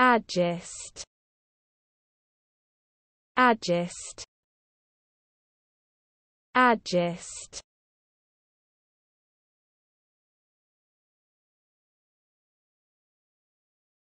Agist. Agist. Agist.